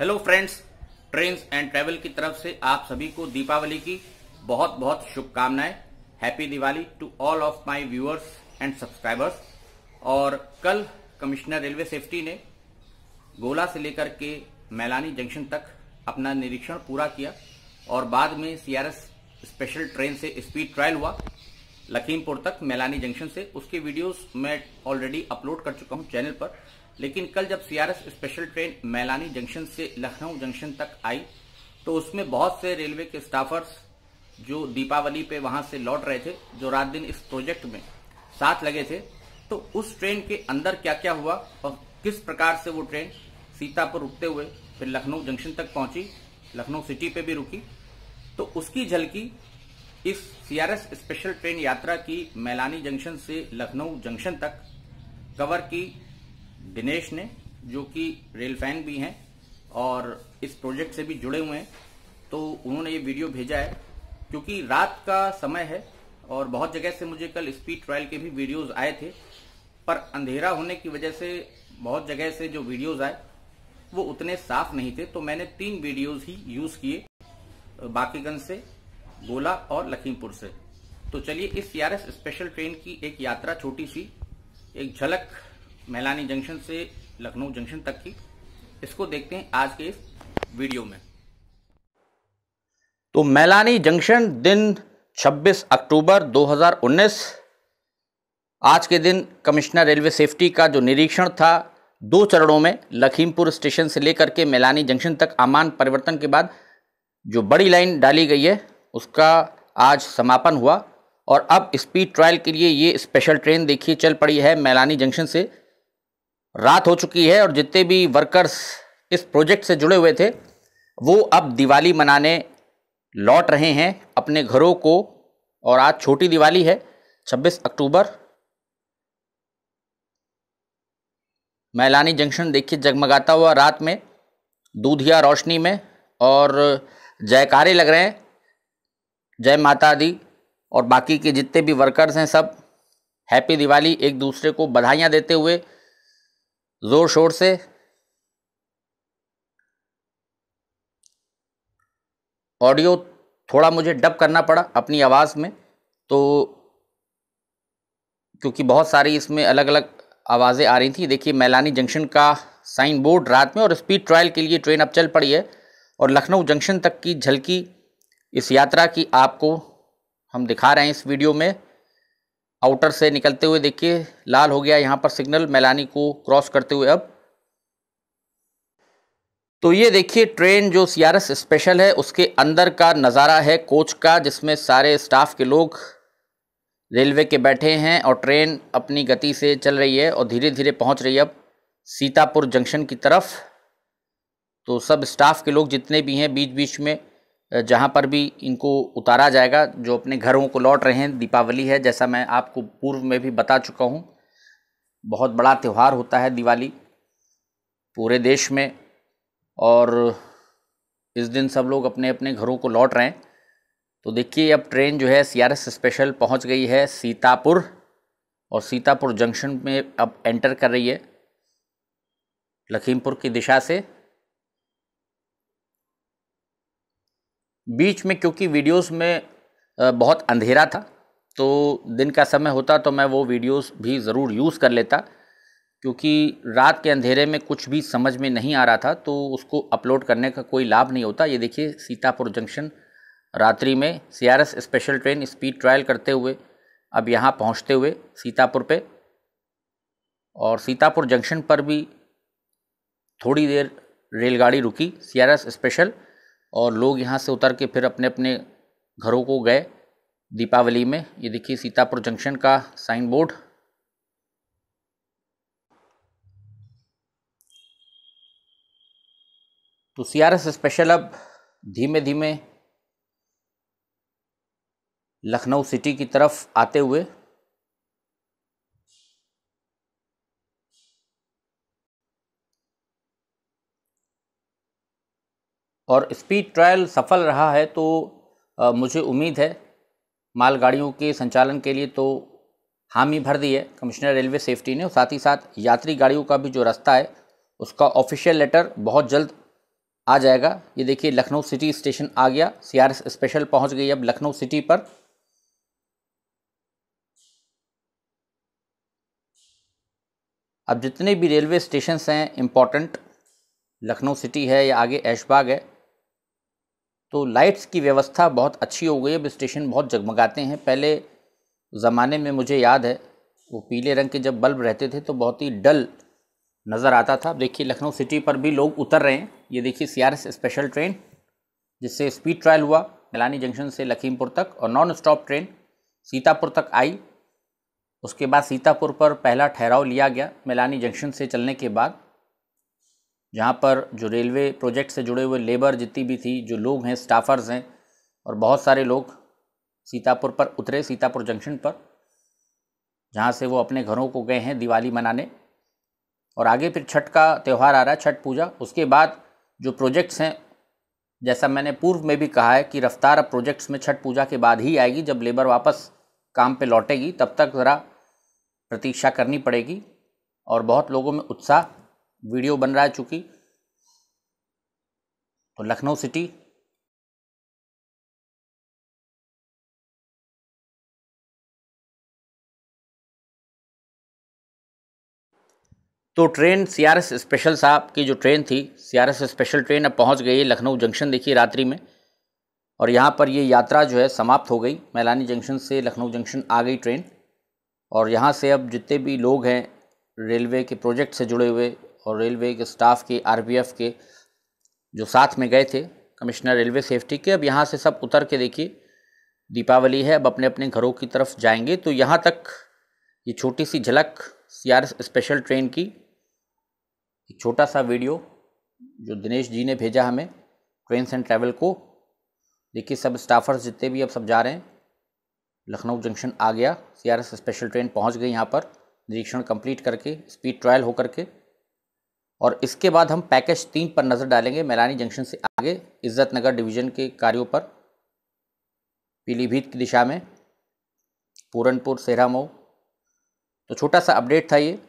hello friends train and travel की तरफ से आप सभी को दीपावली की बहुत बहुत शुभकामनाएं happy Diwali to all of my viewers and subscribers और कल कमिश्नर रेलवे सेफ्टी ने गोला से लेकर के मैलानी जंक्शन तक अपना निरीक्षण पूरा किया और बाद में सीआरएस स्पेशल ट्रेन से स्पीड ट्रायल हुआ लखीमपुर तक मैलानी जंक्शन से उसके वीडियोस मैं ऑलरेडी अपलोड कर चुका हूं चैनल पर लेकिन कल जब CRS special train Mailani junction से लखनऊ जंक्शन तक आई तो उसमें बहुत से रेलवे के स्टाफर्स जो दीपावली पे वहां से लौट रहे थे जो रात दिन इस प्रोजेक्ट में साथ लगे थे तो उस ट्रेन के अंदर क्या क्या हुआ और किस प्रकार से वो ट्रेन सीतापुर रुकते हुए फिर लखनऊ जंक्शन तक पहुंची लखनऊ सिटी पे भी रुकी तो उसकी झलकी इस सीआरएस स्पेशल ट्रेन यात्रा की मैलानी जंक्शन से लखनऊ जंक्शन तक कवर की दिनेश ने जो कि रेल फैन भी हैं और इस प्रोजेक्ट से भी जुड़े हुए हैं तो उन्होंने ये वीडियो भेजा है क्योंकि रात का समय है और बहुत जगह से मुझे कल स्पीड ट्रायल के भी वीडियोस आए थे पर अंधेरा होने की वजह से बहुत जगह से जो वीडियोस आए वो उतने साफ नहीं थे तो मैंने तीन वीडियोस ही यूज किए बाकीगंज से गोला और लखीमपुर से तो चलिए इस सीआरएस स्पेशल ट्रेन की एक यात्रा छोटी सी एक झलक मैलानी जंक्शन से लखनऊ जंक्शन तक की इसको देखते हैं आज के इस वीडियो में तो मैलानी जंक्शन दिन 26 अक्टूबर 2019 आज के दिन कमिश्नर रेलवे सेफ्टी का जो निरीक्षण था दो चरणों में लखीमपुर स्टेशन से लेकर के मैलानी जंक्शन तक आमान परिवर्तन के बाद जो बड़ी लाइन डाली गई है उसका आज समापन हुआ और अब स्पीड ट्रायल के लिए ये स्पेशल ट्रेन देखिए चल पड़ी है मैलानी जंक्शन से रात हो चुकी है और जितने भी वर्कर्स इस प्रोजेक्ट से जुड़े हुए थे वो अब दिवाली मनाने लौट रहे हैं अपने घरों को और आज छोटी दिवाली है 26 अक्टूबर मैलानी जंक्शन देखिए जगमगाता हुआ रात में दूधिया रोशनी में और जयकारे लग रहे हैं जय माता दी और बाकी के जितने भी वर्कर्स हैं सब हैप्पी दिवाली एक दूसरे को बधाइयाँ देते हुए ज़ोर शोर से ऑडियो थोड़ा मुझे डब करना पड़ा अपनी आवाज़ में तो क्योंकि बहुत सारी इसमें अलग अलग आवाज़ें आ रही थी देखिए मैलानी जंक्शन का साइन बोर्ड रात में और स्पीड ट्रायल के लिए ट्रेन अब चल पड़ी है और लखनऊ जंक्शन तक की झलकी इस यात्रा की आपको हम दिखा रहे हैं इस वीडियो में आउटर से निकलते हुए देखिए लाल हो गया यहाँ पर सिग्नल मैलानी को क्रॉस करते हुए अब तो ये देखिए ट्रेन जो सी स्पेशल है उसके अंदर का नज़ारा है कोच का जिसमें सारे स्टाफ के लोग रेलवे के बैठे हैं और ट्रेन अपनी गति से चल रही है और धीरे धीरे पहुंच रही है अब सीतापुर जंक्शन की तरफ तो सब स्टाफ के लोग जितने भी हैं बीच बीच में जहाँ पर भी इनको उतारा जाएगा जो अपने घरों को लौट रहे हैं दीपावली है जैसा मैं आपको पूर्व में भी बता चुका हूँ बहुत बड़ा त्यौहार होता है दिवाली पूरे देश में और इस दिन सब लोग अपने अपने घरों को लौट रहे हैं तो देखिए अब ट्रेन जो है सी आर एस स्पेशल पहुँच गई है सीतापुर और सीतापुर जंक्शन में अब एंटर कर रही है लखीमपुर की दिशा से बीच में क्योंकि वीडियोस में बहुत अंधेरा था तो दिन का समय होता तो मैं वो वीडियोस भी ज़रूर यूज़ कर लेता क्योंकि रात के अंधेरे में कुछ भी समझ में नहीं आ रहा था तो उसको अपलोड करने का कोई लाभ नहीं होता ये देखिए सीतापुर जंक्शन रात्रि में C special train speed trial करते हुए अब यहाँ पहुँचते हुए सीतापुर पे और सीतापुर जंक्शन पर भी थोड़ी देर रेलगाड़ी रुकी सी स्पेशल और लोग यहाँ से उतर के फिर अपने अपने घरों को गए दीपावली में ये देखिए सीतापुर जंक्शन का साइन बोर्ड तो सी आर एस स्पेशल अब धीमे धीमे लखनऊ सिटी की तरफ आते हुए और स्पीड ट्रायल सफल रहा है तो मुझे उम्मीद है मालगाड़ियों के संचालन के लिए तो हामी भर दी है कमिश्नर रेलवे सेफ्टी ने और साथ ही साथ यात्री गाड़ियों का भी जो रास्ता है उसका ऑफिशियल लेटर बहुत जल्द आ जाएगा ये देखिए लखनऊ सिटी स्टेशन आ गया सीआरएस स्पेशल पहुंच गई अब लखनऊ सिटी पर अब जितने भी रेलवे स्टेशन हैं इम्पोर्टेंट लखनऊ सिटी है या आगे ऐशबाग है तो लाइट्स की व्यवस्था बहुत अच्छी हो गई अब स्टेशन बहुत जगमगाते हैं पहले ज़माने में मुझे याद है वो पीले रंग के जब बल्ब रहते थे तो बहुत ही डल नज़र आता था देखिए लखनऊ सिटी पर भी लोग उतर रहे हैं ये देखिए सी स्पेशल ट्रेन जिससे स्पीड ट्रायल हुआ मिलानी जंक्शन से लखीमपुर तक और नॉन स्टॉप ट्रेन सीतापुर तक आई उसके बाद सीतापुर पर पहला ठहराव लिया गया मिलानी जंक्शन से चलने के बाद जहाँ पर जो रेलवे प्रोजेक्ट से जुड़े हुए लेबर जितनी भी थी जो लोग हैं स्टाफर्स हैं और बहुत सारे लोग सीतापुर पर उतरे सीतापुर जंक्शन पर जहाँ से वो अपने घरों को गए हैं दिवाली मनाने और आगे फिर छठ का त्यौहार आ रहा है छठ पूजा उसके बाद जो प्रोजेक्ट्स हैं जैसा मैंने पूर्व में भी कहा है कि रफ्तार अब प्रोजेक्ट्स में छठ पूजा के बाद ही आएगी जब लेबर वापस काम पे लौटेगी तब तक ज़रा प्रतीक्षा करनी पड़ेगी और बहुत लोगों में उत्साह वीडियो बन रहा है चूँकि तो लखनऊ सिटी तो train C R S special साहब की जो ट्रेन थी C R S special train अब पहुंच गई है लखनऊ जंक्शन देखिए रात्रि में और यहाँ पर ये यात्रा जो है समाप्त हो गई मैलानी जंक्शन से लखनऊ जंक्शन आ गई ट्रेन और यहाँ से अब जितने भी लोग हैं रेलवे के प्रोजेक्ट से जुड़े हुए और रेलवे के स्टाफ के आर के जो साथ में गए थे कमिश्नर रेलवे सेफ्टी के अब यहाँ से सब उतर के देखिए दीपावली है अब अपने अपने घरों की तरफ जाएंगे तो यहाँ तक ये छोटी सी झलक सी स्पेशल ट्रेन की एक छोटा सा वीडियो जो दिनेश जी ने भेजा हमें ट्रेन एंड ट्रैवल को देखिए सब स्टाफर्स जितने भी अब सब जा रहे हैं लखनऊ जंक्शन आ गया सी स्पेशल ट्रेन पहुंच गई यहाँ पर निरीक्षण कंप्लीट करके स्पीड ट्रायल होकर के और इसके बाद हम पैकेज तीन पर नज़र डालेंगे मैलानी जंक्शन से आगे इज़्ज़त नगर डिवीज़न के कार्यों पर पीलीभीत की दिशा में पूरनपुर सेहरा मऊ तो छोटा सा अपडेट था ये